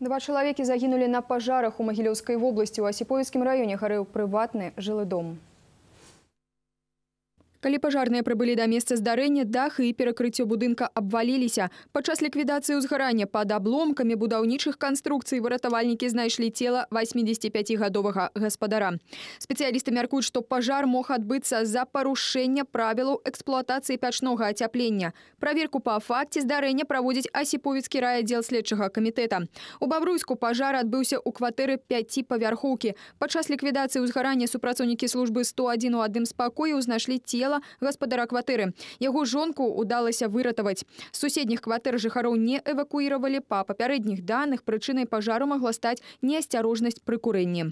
Два человека загинули на пожарах у Могилевской области. У Осиповицком районе горел приватный жилый дом. Калі пажарныя прыбылі да месца здарэння, дах і будинка будынка Под час ликвидации узгорания под обломками будаўнічых конструкций воротовальники нашли тело 85гадовага гаспадара. Специалисты мяркуюць, что пожар мог отбыться за парушэння правілаў эксплуатации пячного ацяплення. Проверку по факце здарэння проводит асіповіцкі райаддзел следчага комитета. У бабруйску пажар адбыўся ў кватэры 5 Под час ликвидации узгорания супрацоўнікі службы 101 у адным з пакояў знайшлі цела гаспадара кватэры. Яго жонку удалася выратаваць. З суседніх кватэр жыхароў не эвакуіравалі па папярэдніх даных прычынай пажару магла стаць неасцярожнасць пры курэнні.